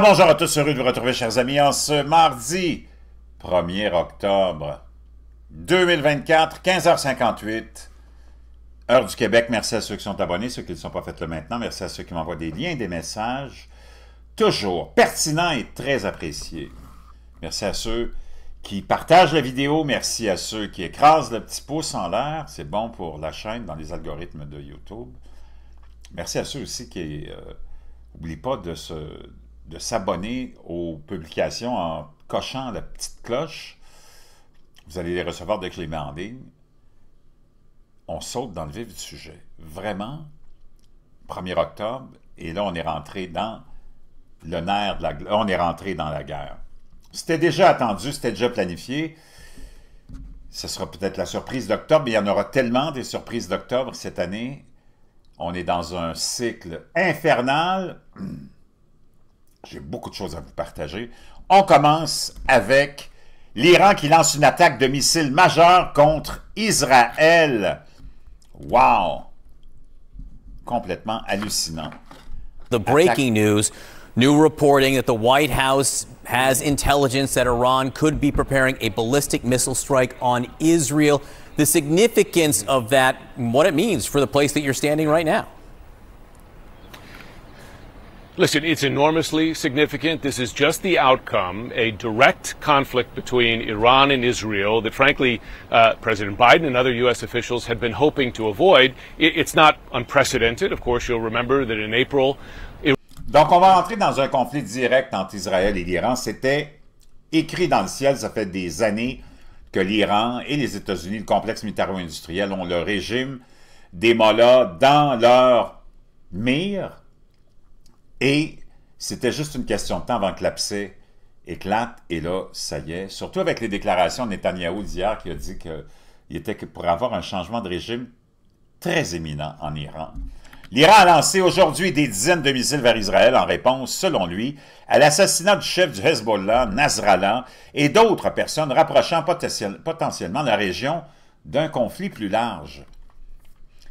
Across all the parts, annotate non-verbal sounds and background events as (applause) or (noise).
bonjour à tous, heureux de vous retrouver chers amis en ce mardi 1er octobre 2024, 15h58, heure du Québec. Merci à ceux qui sont abonnés, ceux qui ne sont pas faits le maintenant. Merci à ceux qui m'envoient des liens, des messages, toujours pertinents et très appréciés. Merci à ceux qui partagent la vidéo. Merci à ceux qui écrasent le petit pouce en l'air. C'est bon pour la chaîne dans les algorithmes de YouTube. Merci à ceux aussi qui... n'oublient euh, pas de se, de s'abonner aux publications en cochant la petite cloche. Vous allez les recevoir dès que les On saute dans le vif du sujet. Vraiment, 1er octobre, et là, on est rentré dans le nerf de la... On est rentré dans la guerre. C'était déjà attendu, c'était déjà planifié. Ce sera peut-être la surprise d'octobre, mais il y en aura tellement des surprises d'octobre cette année. On est dans un cycle infernal. (clears throat) J'ai beaucoup de choses à vous partager. On commence avec l'Iran qui lance une attaque de missiles majeure contre Israël. Wow! Complètement hallucinant. The breaking news. New reporting that the White House has intelligence that Iran could be preparing a ballistic missile strike on Israel. The significance of that, what it means for the place that you're standing right now. Listen, it's enormously significant. This is just the outcome, a direct conflict between Iran and Israel that, frankly, uh, President Biden and other U.S. officials had been hoping to avoid. it's not unprecedented. Of course, you'll remember that in April. It... Donc, on va entrer dans un conflit direct entre Israël et l'Iran. C'était écrit dans le ciel, ça fait des années que l'Iran et les États-Unis, le complexe militaro-industriel, ont le régime des Mollahs dans leur mire Et c'était juste une question de temps avant que l'abcès éclate. Et là, ça y est. Surtout avec les déclarations de Netanyahou d'hier qui a dit qu'il était que pour avoir un changement de régime très éminent en Iran. L'Iran a lancé aujourd'hui des dizaines de missiles vers Israël en réponse, selon lui, à l'assassinat du chef du Hezbollah, Nasrallah, et d'autres personnes rapprochant potentiellement la région d'un conflit plus large.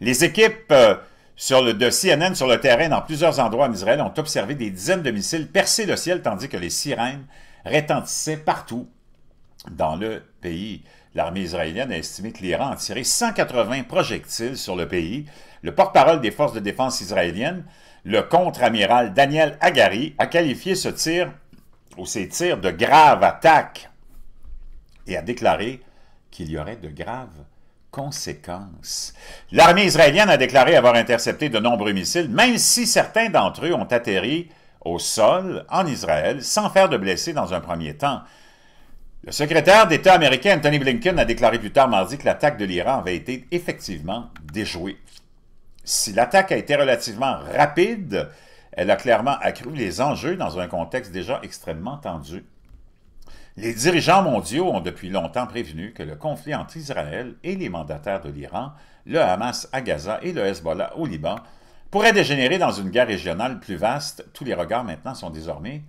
Les équipes euh, sur le, de CNN sur le terrain dans plusieurs endroits en Israël ont observé des dizaines de missiles percer le ciel tandis que les sirènes rétentissaient partout dans le pays. L'armée israélienne a estimé que l'Iran a tiré 180 projectiles sur le pays. Le porte-parole des forces de défense israéliennes, le contre-amiral Daniel Agari, a qualifié ce tir ou ces tirs de graves attaques et a déclaré qu'il y aurait de graves L'armée israélienne a déclaré avoir intercepté de nombreux missiles, même si certains d'entre eux ont atterri au sol en Israël sans faire de blessés dans un premier temps. Le secrétaire d'État américain Anthony Blinken a déclaré plus tard mardi que l'attaque de l'Iran avait été effectivement déjouée. Si l'attaque a été relativement rapide, elle a clairement accru les enjeux dans un contexte déjà extrêmement tendu. Les dirigeants mondiaux ont depuis longtemps prévenu que le conflit entre Israël et les mandataires de l'Iran, le Hamas à Gaza et le Hezbollah au Liban pourrait dégénérer dans une guerre régionale plus vaste. Tous les regards maintenant sont désormais,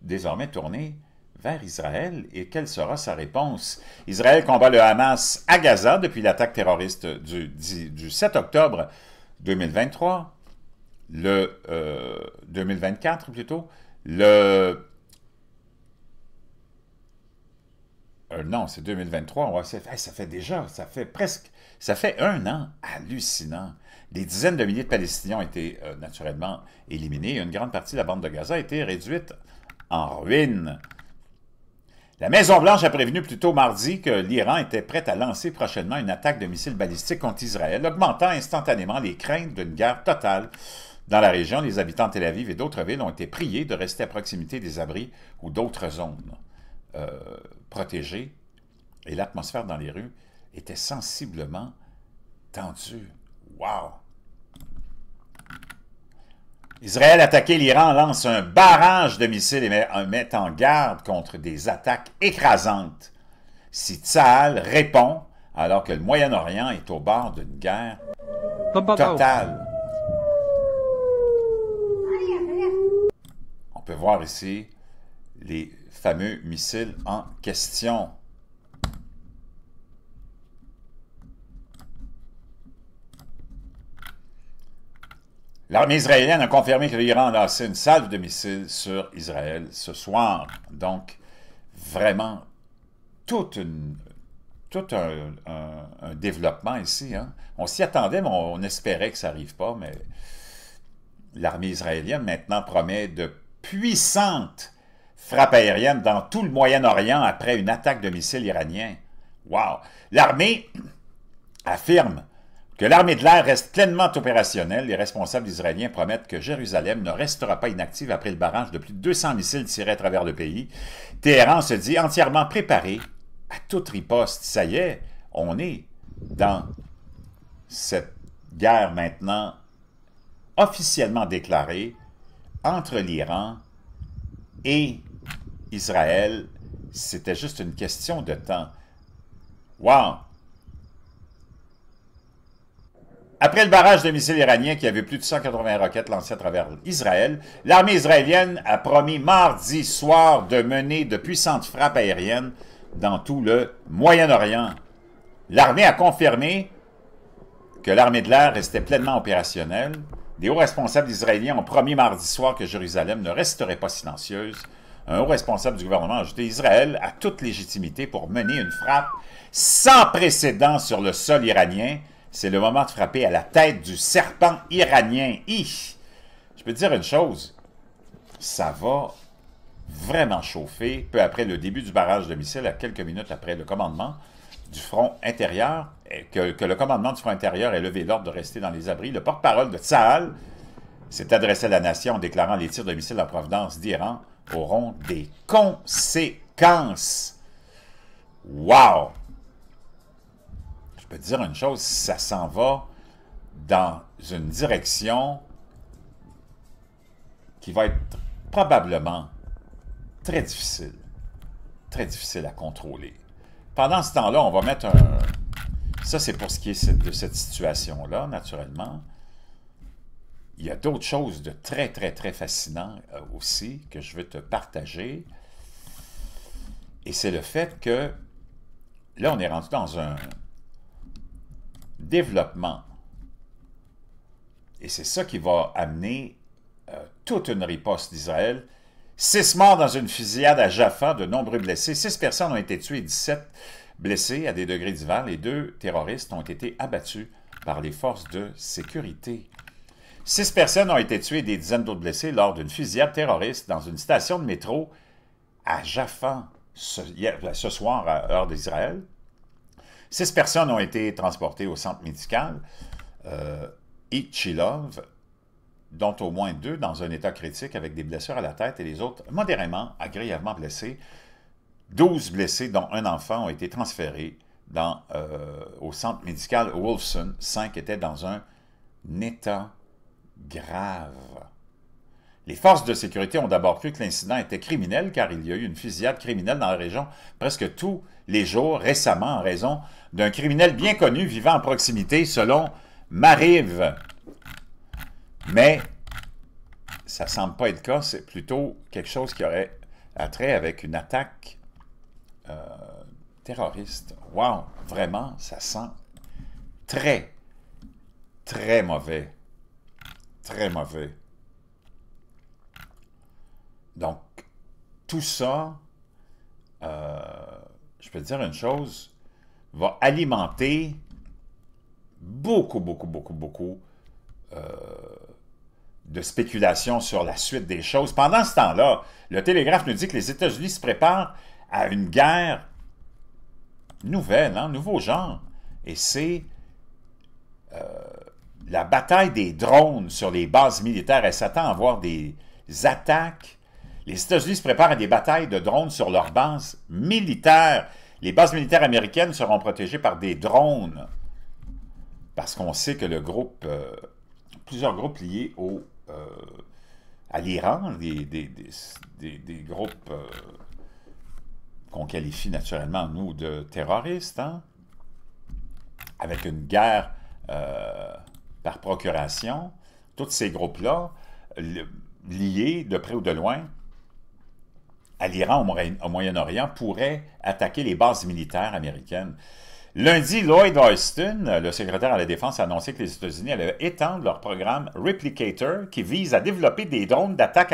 désormais tournés vers Israël et quelle sera sa réponse? Israël combat le Hamas à Gaza depuis l'attaque terroriste du, 7 octobre 2023, le 2024 euh, plutôt. Le Euh, non, c'est 2023. ça fait déjà, ça fait presque, ça fait un an hallucinant. Des dizaines de milliers de Palestiniens ont été euh, naturellement éliminés. et Une grande partie de la bande de Gaza a été réduite en ruines. La Maison-Blanche a prévenu plus tôt mardi que l'Iran était prêt à lancer prochainement une attaque de missiles balistiques contre Israël, augmentant instantanément les craintes d'une guerre totale. Dans la région, les habitants de Tel Aviv et d'autres villes ont été priés de rester à proximité des abris ou d'autres zones. Euh, protégé et l'atmosphère dans les rues était sensiblement tendue. Wow! Israël attaqué, l'Iran lance un barrage de missiles et met, en garde contre des attaques écrasantes. Si Tsaal répond, alors que le Moyen-Orient est au bord d'une guerre totale. On peut voir ici les fameux missile en question. L'armée israélienne a confirmé que l'Iran a lancé une salve de missiles sur Israël ce soir. Donc, vraiment, tout, une, un, développement ici. Hein. On s'y attendait, mais on, on, espérait que ça n'arrive pas. Mais l'armée israélienne maintenant promet de puissantes Frappe aérienne dans tout le Moyen-Orient après une attaque de missiles iraniens. Wow! L'armée (clears throat) affirme que l'armée de l'air reste pleinement opérationnelle. Les responsables israéliens promettent que Jérusalem ne restera pas inactive après le barrage de plus de 200 missiles tirés à travers le pays. Téhéran se dit entièrement préparé à toute riposte. Ça y est, on est dans cette guerre maintenant officiellement déclarée entre l'Iran et Israël, c'était juste une question de temps. Wow! Après le barrage de missiles iraniens qui avait plus de 180 roquettes lancées à travers Israël, l'armée israélienne a promis mardi soir de mener de puissantes frappes aériennes dans tout le Moyen-Orient. L'armée a confirmé que l'armée de l'air restait pleinement opérationnelle. Des hauts responsables israéliens ont promis mardi soir que Jérusalem ne resterait pas silencieuse un haut responsable du gouvernement a ajouté Israël a toute légitimité pour mener une frappe sans précédent sur le sol iranien. C'est le moment de frapper à la tête du serpent iranien. Je peux dire une chose, ça va vraiment chauffer peu après le début du barrage de missiles, à quelques minutes après le commandement du front intérieur, que, que le commandement du front intérieur ait levé l'ordre de rester dans les abris. Le porte-parole de Tsahal s'est adressé à la nation en déclarant les tirs de missiles en provenance d'Iran auront des conséquences. Wow! Je peux dire une chose, ça s'en va dans une direction qui va être probablement très difficile, très difficile à contrôler. Pendant ce temps-là, on va mettre un... Ça, c'est pour ce qui est de cette situation-là, naturellement il y a d'autres choses de très, très, très fascinant euh, aussi que je veux te partager. Et c'est le fait que là, on est rendu dans un développement. Et c'est ça qui va amener euh, toute une riposte d'Israël. Six morts dans une fusillade à Jaffa, de nombreux blessés. Six personnes ont été tuées, 17 blessés à des degrés divers. Les deux terroristes ont été abattus par les forces de sécurité. Six personnes ont été tuées et des dizaines d'autres blessées lors d'une fusillade terroriste dans une station de métro à Jaffa euh, ce, soir à heure d'Israël. Six personnes ont été transportées au centre médical euh, Ichilov, dont au moins deux dans un état critique avec des blessures à la tête et les autres modérément, agréablement blessés. Douze blessés, dont un enfant, ont été transférés euh, au centre médical Wolfson. Cinq étaient dans un état grave. Les forces de sécurité ont d'abord cru que l'incident était criminel car il y a eu une fusillade criminelle dans la région presque tous les jours récemment en raison d'un criminel bien connu vivant en proximité selon Marive. Mais ça ne semble pas être le cas, c'est plutôt quelque chose qui aurait trait avec une attaque euh, terroriste. Wow, vraiment, ça sent très, très mauvais très mauvais. Donc, tout ça, euh, je peux dire une chose, va alimenter beaucoup, beaucoup, beaucoup, beaucoup euh, de spéculations sur la suite des choses. Pendant ce temps-là, le Télégraphe nous dit que les États-Unis se préparent à une guerre nouvelle, un hein, nouveau genre. Et c'est euh, la bataille des drones sur les bases militaires, elle s'attend à voir des attaques. Les États-Unis se préparent à des batailles de drones sur leurs bases militaires. Les bases militaires américaines seront protégées par des drones. Parce qu'on sait que le groupe, euh, plusieurs groupes liés au, euh, à l'Iran, des, groupes euh, qu'on qualifie naturellement, nous, de terroristes, hein, avec une guerre par procuration, tous ces groupes-là, liés de près ou de loin à l'Iran au Moyen-Orient, pourraient attaquer les bases militaires américaines. Lundi, Lloyd Austin, le secrétaire à la Défense, a annoncé que les États-Unis allaient étendre leur programme Replicator qui vise à développer des drones d'attaque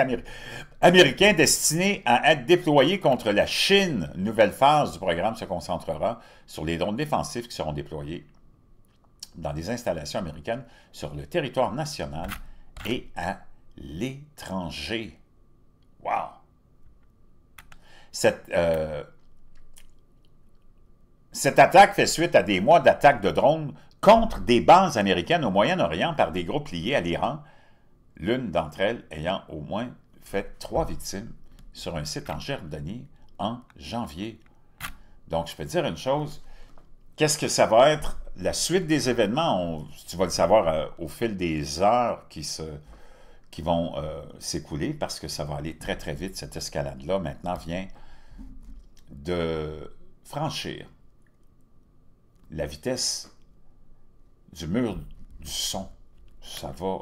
américains destinés à être déployés contre la Chine. Une nouvelle phase du programme se concentrera sur les drones défensifs qui seront déployés dans des installations américaines sur le territoire national et à l'étranger. Wow! Cette, euh, cette attaque fait suite à des mois d'attaques de drones contre des bases américaines au Moyen-Orient par des groupes liés à l'Iran, l'une d'entre elles ayant au moins fait trois victimes sur un site en Jordanie en janvier. Donc, je peux dire une chose, qu'est-ce que ça va être la suite des événements, tu vas le savoir euh, au fil des heures qui, se, qui vont euh, s'écouler parce que ça va aller très, très vite. Cette escalade-là, maintenant, vient de franchir la vitesse du mur du son. Ça va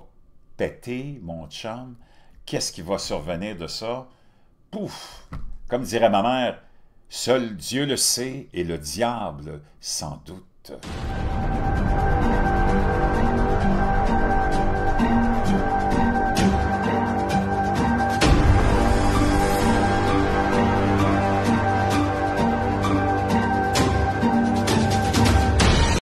péter, mon chum. Qu'est-ce qui va survenir de ça? Pouf! Comme dirait ma mère, seul Dieu le sait et le diable sans doute.